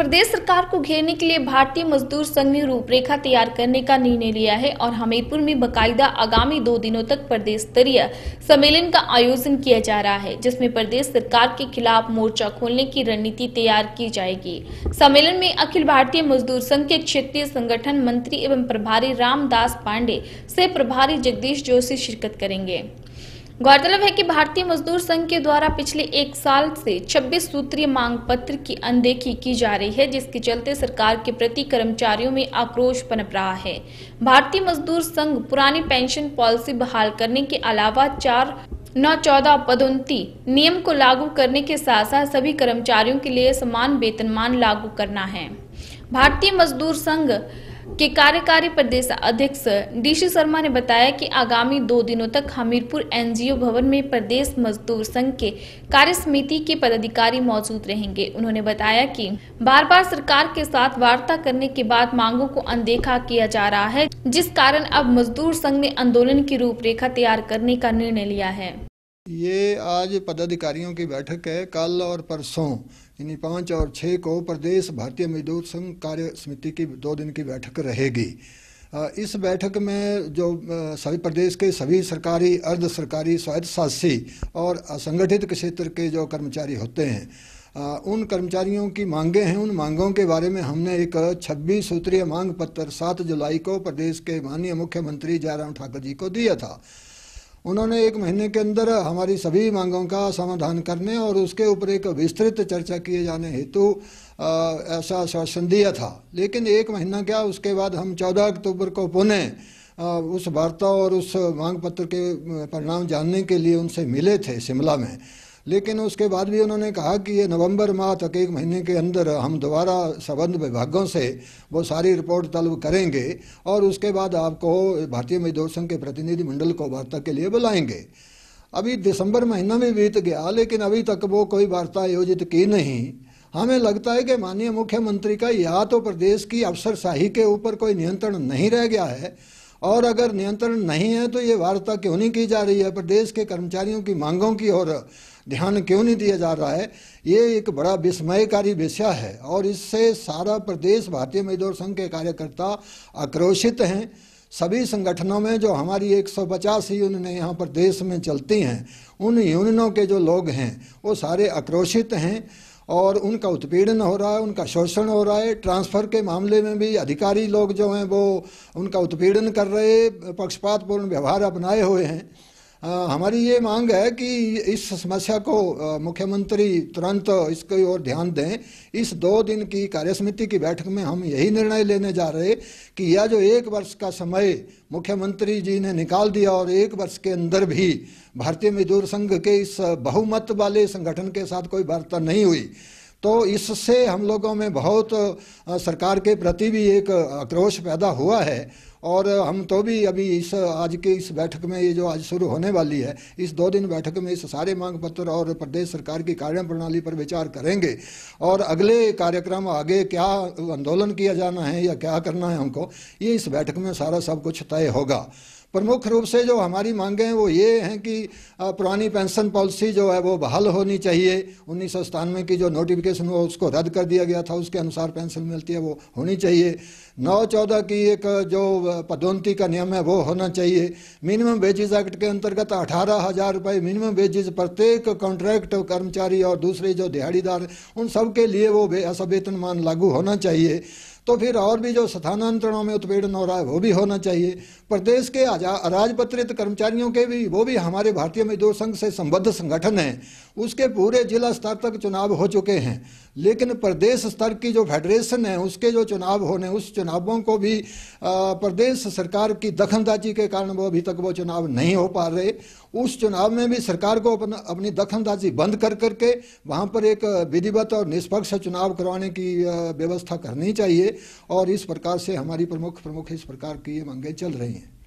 प्रदेश सरकार को घेरने के लिए भारतीय मजदूर संघ ने रूपरेखा तैयार करने का निर्णय लिया है और हमीरपुर में बकायदा आगामी दो दिनों तक प्रदेश स्तरीय सम्मेलन का आयोजन किया जा रहा है जिसमें प्रदेश सरकार के खिलाफ मोर्चा खोलने की रणनीति तैयार की जाएगी सम्मेलन में अखिल भारतीय मजदूर संघ के क्षेत्रीय संगठन मंत्री एवं प्रभारी रामदास पांडे से प्रभारी जगदीश जोशी शिरकत करेंगे गौरतलब है कि भारतीय मजदूर संघ के द्वारा पिछले एक साल से 26 सूत्रीय मांग पत्र की अनदेखी की जा रही है जिसके चलते सरकार के प्रति कर्मचारियों में आक्रोश पनप रहा है भारतीय मजदूर संघ पुरानी पेंशन पॉलिसी बहाल करने के अलावा चार नौ चौदह पदोन्नति नियम को लागू करने के साथ साथ सभी कर्मचारियों के लिए समान वेतनमान लागू करना है भारतीय मजदूर संघ के कार्यकारी प्रदेश अध्यक्ष डीसी शर्मा ने बताया कि आगामी दो दिनों तक हमीरपुर एनजीओ भवन में प्रदेश मजदूर संघ के कार्य समिति के पदाधिकारी मौजूद रहेंगे उन्होंने बताया कि बार बार सरकार के साथ वार्ता करने के बाद मांगों को अनदेखा किया जा रहा है जिस कारण अब मजदूर संघ ने आंदोलन की रूपरेखा तैयार करने का निर्णय लिया है ये आज पदाधिकारियों की बैठक है कल और परसों यानी पाँच और छः को प्रदेश भारतीय मजदूर संघ कार्य समिति की दो दिन की बैठक रहेगी इस बैठक में जो सभी प्रदेश के सभी सरकारी अर्ध सरकारी स्वायत्त शासी और असंगठित क्षेत्र के जो कर्मचारी होते हैं उन कर्मचारियों की मांगे हैं उन मांगों के बारे में हमने एक 26 सूत्रीय मांग पत्र 7 जुलाई को प्रदेश के माननीय मुख्यमंत्री जयराम ठाकर जी को दिया था उन्होंने एक महीने के अंदर हमारी सभी मांगों का समाधान करने और उसके ऊपर एक विस्तृत चर्चा किए जाने हेतु ऐसा आश्वासन दिया था लेकिन एक महीना क्या उसके बाद हम चौदह अक्टूबर को पुणे उस वार्ता और उस मांग पत्र के परिणाम जानने के लिए उनसे मिले थे शिमला में लेकिन उसके बाद भी उन्होंने कहा कि ये नवंबर माह तक एक महीने के अंदर हम दोबारा संबंध विभागों से वो सारी रिपोर्ट तलब करेंगे और उसके बाद आपको भारतीय मजदूर संघ के प्रतिनिधिमंडल को वार्ता के लिए बुलाएंगे अभी दिसंबर महीना भी बीत गया लेकिन अभी तक वो कोई वार्ता आयोजित की नहीं हमें लगता है कि माननीय मुख्यमंत्री का या तो प्रदेश की अफसरशाही के ऊपर कोई नियंत्रण नहीं रह गया है और अगर नियंत्रण नहीं है तो ये वार्ता क्यों नहीं की जा रही है प्रदेश के कर्मचारियों की मांगों की और ध्यान क्यों नहीं दिया जा रहा है ये एक बड़ा विस्मयकारी विषय है और इससे सारा प्रदेश भारतीय मजदूर संघ के कार्यकर्ता आक्रोशित हैं सभी संगठनों में जो हमारी 150 यूनियन यहाँ पर देश में चलती हैं उन यूनियनों के जो लोग हैं वो सारे आक्रोशित हैं और उनका उत्पीड़न हो रहा है उनका शोषण हो रहा है ट्रांसफ़र के मामले में भी अधिकारी लोग जो हैं वो उनका उत्पीड़न कर रहे पक्षपातपूर्ण व्यवहार अपनाए हुए हैं हमारी ये मांग है कि इस समस्या को मुख्यमंत्री तुरंत इसकी ओर ध्यान दें इस दो दिन की कार्यसमिति की बैठक में हम यही निर्णय लेने जा रहे कि यह जो एक वर्ष का समय मुख्यमंत्री जी ने निकाल दिया और एक वर्ष के अंदर भी भारतीय मजदूर संघ के इस बहुमत वाले संगठन के साथ कोई वार्ता नहीं हुई तो इससे हम लोगों में बहुत सरकार के प्रति भी एक आक्रोश पैदा हुआ है और हम तो भी अभी इस आज के इस बैठक में ये जो आज शुरू होने वाली है इस दो दिन बैठक में इस सारे मांग पत्र और प्रदेश सरकार की कार्य प्रणाली पर विचार करेंगे और अगले कार्यक्रम आगे क्या आंदोलन किया जाना है या क्या करना है हमको ये इस बैठक में सारा सब कुछ तय होगा प्रमुख रूप से जो हमारी मांगे हैं वो ये हैं कि पुरानी पेंशन पॉलिसी जो है वो बहाल होनी चाहिए उन्नीस सौ की जो नोटिफिकेशन हुआ उसको रद्द कर दिया गया था उसके अनुसार पेंशन मिलती है वो होनी चाहिए नौ चौदह की एक जो पदोन्नति का नियम है वो होना चाहिए मिनिमम वेजेस एक्ट के अंतर्गत अठारह हज़ार रुपये मिनिमम वेजेस प्रत्येक कॉन्ट्रैक्ट कर्मचारी और दूसरे जो दिहाड़ीदार उन सब के लिए वो ऐसा वेतनमान लागू होना चाहिए तो फिर और भी जो स्थानांतरणों में उत्पीड़न हो रहा है वो भी होना चाहिए प्रदेश के अराजपत्रित कर्मचारियों के भी वो भी हमारे भारतीय मजदूर संघ से संबद्ध संगठन हैं उसके पूरे जिला स्तर तक चुनाव हो चुके हैं लेकिन प्रदेश स्तर की जो फेडरेशन है उसके जो चुनाव होने उस चुनावों को भी प्रदेश सरकार की दखलंदाजी के कारण वो अभी तक वो चुनाव नहीं हो पा रहे उस चुनाव में भी सरकार को अपन, अपनी दखलंदाजी बंद कर करके वहाँ पर एक विधिवत और निष्पक्ष चुनाव करवाने की व्यवस्था करनी चाहिए और इस प्रकार से हमारी प्रमुख प्रमुख इस प्रकार की ये मांगे चल रही हैं